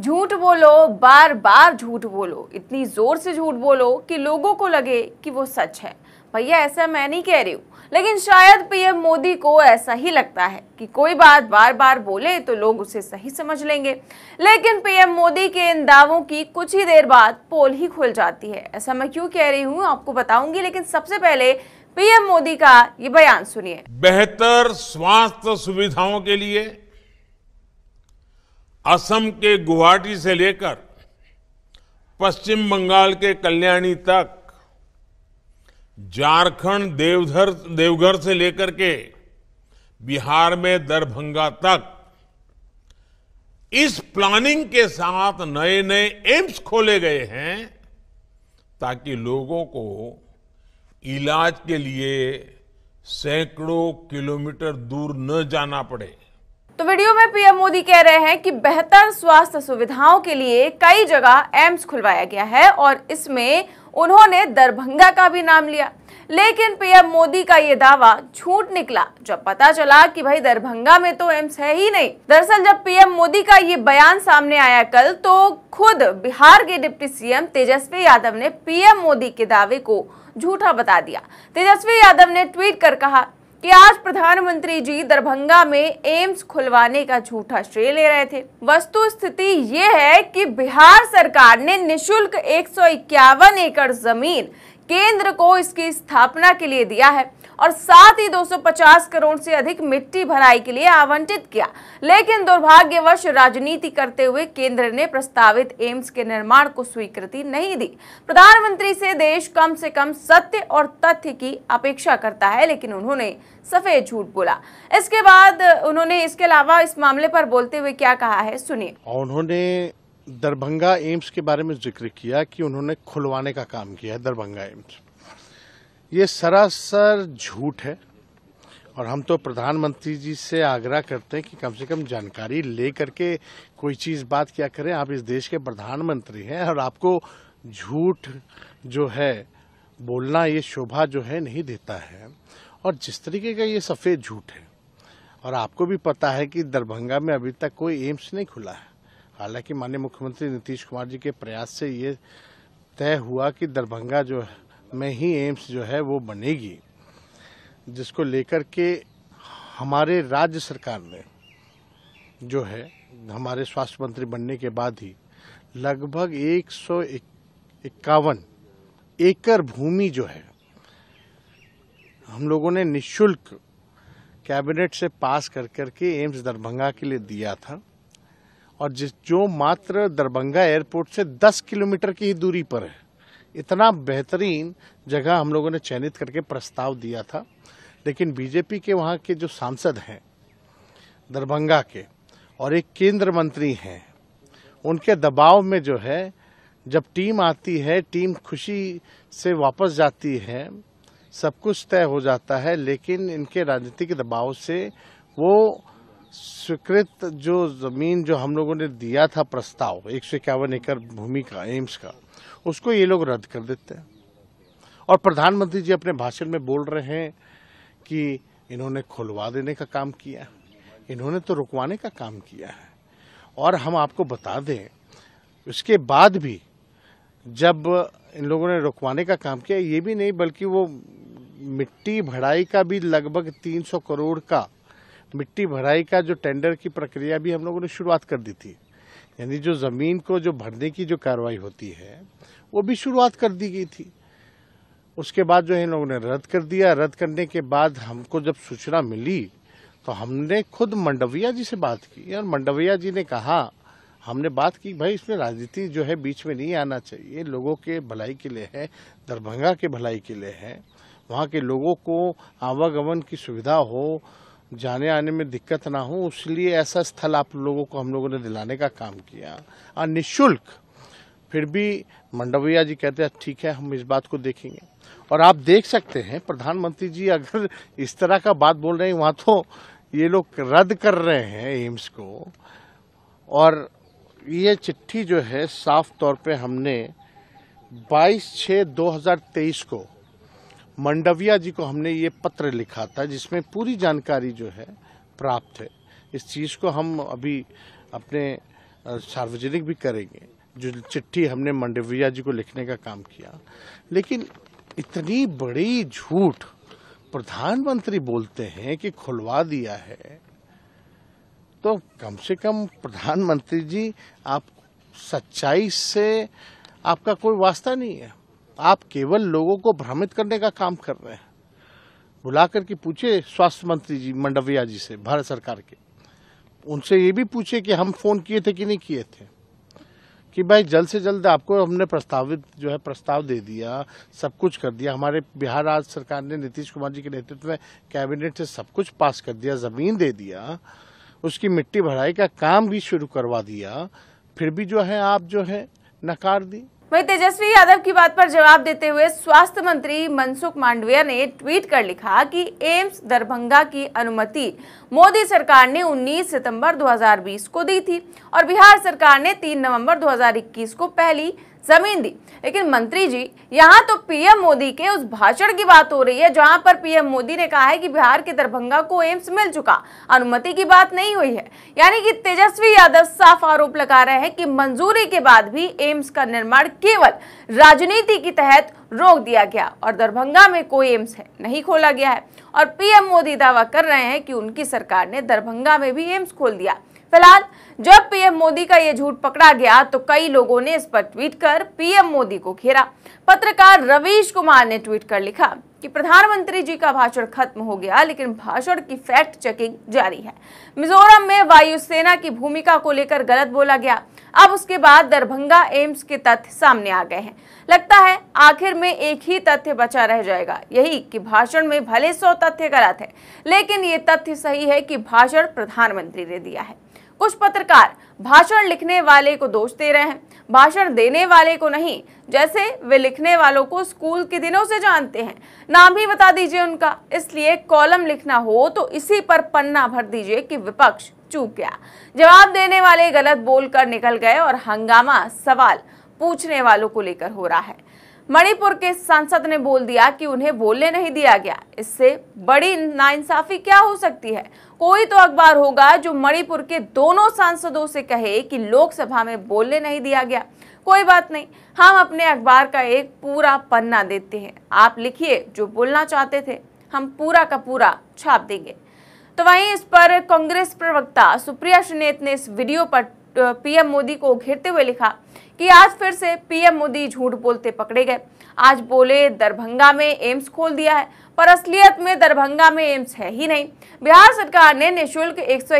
झूठ बोलो बार बार झूठ बोलो इतनी ज़ोर से झूठ बोलो कि लोगों को लगे कि वो सच है भैया ऐसा मैं नहीं कह रही हूँ लेकिन शायद पीएम मोदी को ऐसा ही लगता है कि कोई बात बार बार बोले तो लोग उसे सही समझ लेंगे लेकिन पीएम मोदी के इन दावों की कुछ ही देर बाद पोल ही खुल जाती है ऐसा मैं क्यों कह रही हूँ आपको बताऊंगी लेकिन सबसे पहले पीएम मोदी का ये बयान सुनिए बेहतर स्वास्थ्य सुविधाओं के लिए असम के गुवाहाटी से लेकर पश्चिम बंगाल के कल्याणी तक झारखंड देवधर देवघर से लेकर के बिहार में दरभंगा तक इस प्लानिंग के साथ नए नए एम्स खोले गए हैं ताकि लोगों को इलाज के लिए सैकड़ों किलोमीटर दूर न जाना पड़े तो वीडियो में पीएम मोदी कह रहे हैं कि बेहतर स्वास्थ्य सुविधाओं के लिए कई जगह एम्स खुलवाया गया है और इसमें उन्होंने दरभंगा का भी नाम लिया लेकिन पीएम मोदी का ये दावा झूठ निकला जब पता चला कि भाई दरभंगा में तो एम्स है ही नहीं दरअसल जब पीएम मोदी का ये बयान सामने आया कल तो खुद बिहार के डिप्टी सीएम तेजस्वी यादव ने पीएम मोदी के दावे को झूठा बता दिया तेजस्वी यादव ने ट्वीट कर कहा कि आज प्रधानमंत्री जी दरभंगा में एम्स खुलवाने का झूठा श्रेय ले रहे थे वस्तु स्थिति ये है कि बिहार सरकार ने निशुल्क एक एकड़ जमीन केंद्र को इसकी स्थापना के लिए दिया है और साथ ही 250 करोड़ से अधिक मिट्टी भराई के लिए आवंटित किया लेकिन दुर्भाग्यवश राजनीति करते हुए केंद्र ने प्रस्तावित एम्स के निर्माण को स्वीकृति नहीं दी प्रधानमंत्री से देश कम से कम सत्य और तथ्य की अपेक्षा करता है लेकिन उन्होंने सफेद झूठ बोला इसके बाद उन्होंने इसके अलावा इस मामले पर बोलते हुए क्या कहा है सुनिए उन्होंने दरभंगा एम्स के बारे में जिक्र किया कि उन्होंने खुलवाने का काम किया है दरभंगा एम्स ये सरासर झूठ है और हम तो प्रधानमंत्री जी से आग्रह करते हैं कि कम से कम जानकारी ले करके कोई चीज़ बात क्या करें आप इस देश के प्रधानमंत्री हैं और आपको झूठ जो है बोलना ये शोभा जो है नहीं देता है और जिस तरीके का ये सफ़ेद झूठ है और आपको भी पता है कि दरभंगा में अभी तक कोई एम्स नहीं खुला है हालांकि माननीय मुख्यमंत्री नीतीश कुमार जी के प्रयास से ये तय हुआ कि दरभंगा जो है में ही एम्स जो है वो बनेगी जिसको लेकर के हमारे राज्य सरकार ने जो है हमारे स्वास्थ्य मंत्री बनने के बाद ही लगभग एक सौ इक्यावन एकड़ भूमि जो है हम लोगों ने निशुल्क कैबिनेट से पास कर कर के एम्स दरभंगा के लिए दिया था और जिस जो मात्र दरभंगा एयरपोर्ट से 10 किलोमीटर की ही दूरी पर है इतना बेहतरीन जगह हम लोगों ने चयनित करके प्रस्ताव दिया था लेकिन बीजेपी के वहाँ के जो सांसद हैं दरभंगा के और एक केंद्र मंत्री हैं उनके दबाव में जो है जब टीम आती है टीम खुशी से वापस जाती है सब कुछ तय हो जाता है लेकिन इनके राजनीतिक दबाव से वो स्वीकृत जो ज़मीन जो हम लोगों ने दिया था प्रस्ताव एक सौ इक्यावन एकड़ भूमि का एम्स का उसको ये लोग रद्द कर देते हैं और प्रधानमंत्री जी अपने भाषण में बोल रहे हैं कि इन्होंने खुलवा देने का काम किया इन्होंने तो रुकवाने का काम किया है और हम आपको बता दें उसके बाद भी जब इन लोगों ने रुकवाने का काम किया ये भी नहीं बल्कि वो मिट्टी भराई का भी लगभग 300 करोड़ का मिट्टी भराई का जो टेंडर की प्रक्रिया भी हम लोगों ने शुरुआत कर दी थी यानी जो ज़मीन को जो भरने की जो कार्रवाई होती है वो भी शुरुआत कर दी गई थी उसके बाद जो इन लोगों ने रद्द कर दिया रद्द करने के बाद हमको जब सूचना मिली तो हमने खुद मंडविया जी से बात की और मंडविया जी ने कहा हमने बात की भाई इसमें राजनीति जो है बीच में नहीं आना चाहिए लोगों के भलाई के लिए है दरभंगा के भलाई के लिए है वहाँ के लोगों को आवागमन की सुविधा हो जाने आने में दिक्कत ना हो इसलिए ऐसा स्थल आप लोगों को हम लोगों ने दिलाने का काम किया और निःशुल्क फिर भी मंडविया जी कहते हैं अच्छा, ठीक है हम इस बात को देखेंगे और आप देख सकते हैं प्रधानमंत्री जी अगर इस तरह का बात बोल रहे हैं वहाँ तो ये लोग रद्द कर रहे हैं एम्स को और ये चिट्ठी जो है साफ तौर पे हमने 22 छः 2023 को मंडविया जी को हमने ये पत्र लिखा था जिसमें पूरी जानकारी जो है प्राप्त है इस चीज़ को हम अभी अपने सार्वजनिक भी करेंगे जो चिट्ठी हमने मंडविया जी को लिखने का काम किया लेकिन इतनी बड़ी झूठ प्रधानमंत्री बोलते हैं कि खुलवा दिया है तो कम से कम प्रधानमंत्री जी आप सच्चाई से आपका कोई वास्ता नहीं है आप केवल लोगों को भ्रमित करने का काम कर रहे हैं बुला करके पूछे स्वास्थ्य मंत्री जी मंडविया जी से भारत सरकार के उनसे ये भी पूछे कि हम फोन किए थे कि नहीं किए थे कि भाई जल्द से जल्द आपको हमने प्रस्तावित जो है प्रस्ताव दे दिया सब कुछ कर दिया हमारे बिहार राज्य सरकार ने नीतीश कुमार जी के नेतृत्व में कैबिनेट से सब कुछ पास कर दिया ज़मीन दे दिया उसकी मिट्टी भराई का काम भी शुरू करवा दिया फिर भी जो है आप जो है नकार दी वही तेजस्वी यादव की बात पर जवाब देते हुए स्वास्थ्य मंत्री मनसुख मांडविया ने ट्वीट कर लिखा कि एम्स दरभंगा की अनुमति मोदी सरकार ने 19 सितंबर 2020 को दी थी और बिहार सरकार ने 3 नवंबर 2021 को पहली जमीन दी लेकिन मंत्री जी यहाँ तो पीएम मोदी के उस भाषण की बात हो रही है जहां पर पीएम मोदी ने कहा है कि बिहार के दरभंगा को एम्स मिल चुका अनुमति की बात नहीं हुई है यानी कि तेजस्वी यादव साफ आरोप लगा रहे हैं कि मंजूरी के बाद भी एम्स का निर्माण केवल राजनीति के तहत रोक दिया गया और दरभंगा में कोई एम्स है नहीं खोला गया है और पीएम मोदी दावा कर रहे हैं कि उनकी सरकार ने दरभंगा में भी एम्स खोल दिया फिलहाल जब पीएम मोदी का ये झूठ पकड़ा गया तो कई लोगों ने इस पर ट्वीट कर पीएम मोदी को घेरा पत्रकार रवीश कुमार ने ट्वीट कर लिखा कि प्रधानमंत्री जी का भाषण खत्म हो गया लेकिन भाषण की फैक्ट चेकिंग जारी है मिजोरम में वायुसेना की भूमिका को लेकर गलत बोला गया अब उसके बाद दरभंगा एम्स के तथ्य सामने आ गए हैं लगता है आखिर में एक ही तथ्य बचा रह जाएगा यही कि भाषण में भले सौ तथ्य गलत है लेकिन ये तथ्य सही है कि भाषण प्रधानमंत्री ने दिया है कुछ पत्रकार भाषण लिखने वाले को दोष दे रहे हैं भाषण देने वाले को नहीं जैसे वे लिखने वालों को स्कूल के दिनों से जानते हैं नाम ही बता दीजिए उनका इसलिए कॉलम लिखना हो तो इसी पर पन्ना भर दीजिए कि विपक्ष चूक गया जवाब देने वाले गलत बोलकर निकल गए और हंगामा सवाल पूछने वालों को लेकर हो रहा है मणिपुर के सांसद ने बोल दिया कि उन्हें बोलने नहीं दिया गया इससे बड़ी नाइंसाफी क्या हो सकती है कोई तो अखबार होगा जो मणिपुर के दोनों सांसदों से कहे कि लोकसभा में बोलने नहीं दिया गया कोई बात नहीं हम अपने अखबार का एक पूरा पन्ना देते हैं आप लिखिए जो बोलना चाहते थे हम पूरा का पूरा छाप देंगे तो वहीं इस पर कांग्रेस प्रवक्ता सुप्रिया श्रीनेत ने इस वीडियो पर पीएम मोदी को घेरते हुए लिखा कि आज फिर से पीएम मोदी झूठ बोलते पकड़े गए आज बोले दरभंगा में एम्स खोल दिया है पर असलियत में दरभंगा में एम्स है ही नहीं बिहार सरकार ने निःशुल्क एक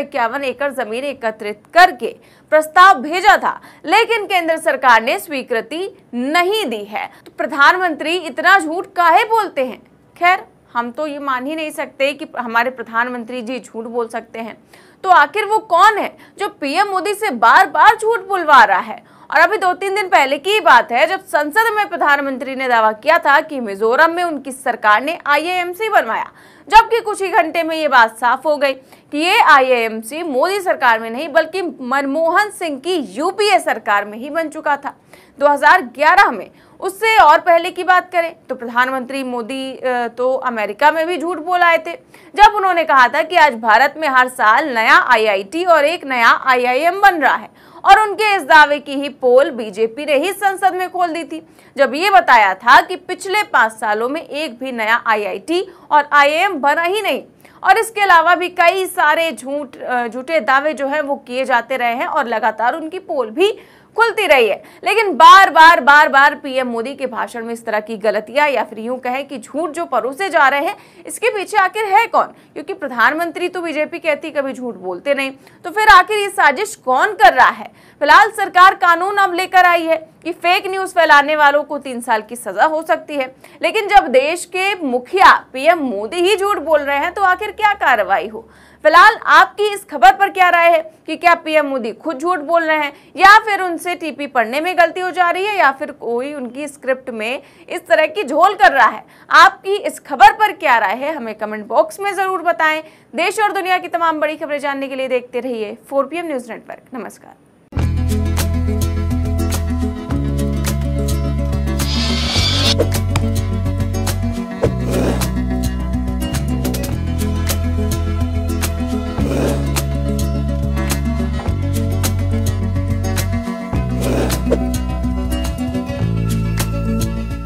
एकड़ जमीन एकत्रित करके प्रस्ताव भेजा था लेकिन केंद्र सरकार ने स्वीकृति नहीं दी है तो प्रधानमंत्री इतना झूठ काहे बोलते हैं खैर हम तो ये मान ही नहीं सकते कि हमारे प्रधानमंत्री जी झूठ बोल सकते हैं तो आखिर वो कौन है जो पीएम मोदी से बार बार झूठ बुलवा रहा है और अभी दो तीन दिन पहले की बात है जब संसद में प्रधानमंत्री ने दावा किया था कि मिजोरम में उनकी सरकार ने आईएएमसी बनवाया जबकि कुछ ही घंटे में ये बात साफ हो गई कि ये आईएएमसी मोदी सरकार में नहीं बल्कि मनमोहन सिंह की यूपीए सरकार में ही बन चुका था 2011 में उससे और पहले की बात करें तो प्रधानमंत्री मोदी तो अमेरिका में भी झूठ बोल आए थे जब उन्होंने कहा था कि आज भारत में हर साल नया आईआईटी और एक नया आईआईएम बन रहा है और उनके इस दावे की ही पोल बीजेपी ने ही संसद में खोल दी थी जब ये बताया था कि पिछले पांच सालों में एक भी नया आईआईटी और आईएम बना ही नहीं और इसके अलावा भी कई सारे झूठ जूट, झूठे दावे जो है वो किए जाते रहे हैं और लगातार उनकी पोल भी खुलती रही है लेकिन बार बार बार बार पीएम मोदी के भाषण में इस तरह की गलतियां या फिर यूं कहें कि झूठ जो परोसे जा रहे हैं इसके पीछे आखिर है कौन क्योंकि प्रधानमंत्री तो बीजेपी कहती कभी झूठ बोलते नहीं तो फिर आखिर ये साजिश कौन कर रहा है फिलहाल सरकार कानून अब लेकर आई है कि फेक न्यूज फैलाने वालों को तीन साल की सजा हो सकती है लेकिन जब देश के मुखिया पीएम मोदी ही झूठ बोल रहे हैं तो आखिर क्या कार्रवाई हो फिलहाल आपकी इस खबर पर क्या राय है कि क्या पीएम मोदी खुद झूठ बोल रहे हैं या फिर उनसे टीपी पढ़ने में गलती हो जा रही है या फिर कोई उनकी स्क्रिप्ट में इस तरह की झोल कर रहा है आपकी इस खबर पर क्या राय है हमें कमेंट बॉक्स में ज़रूर बताएं देश और दुनिया की तमाम बड़ी खबरें जानने के लिए देखते रहिए फोर न्यूज़ नेटवर्क नमस्कार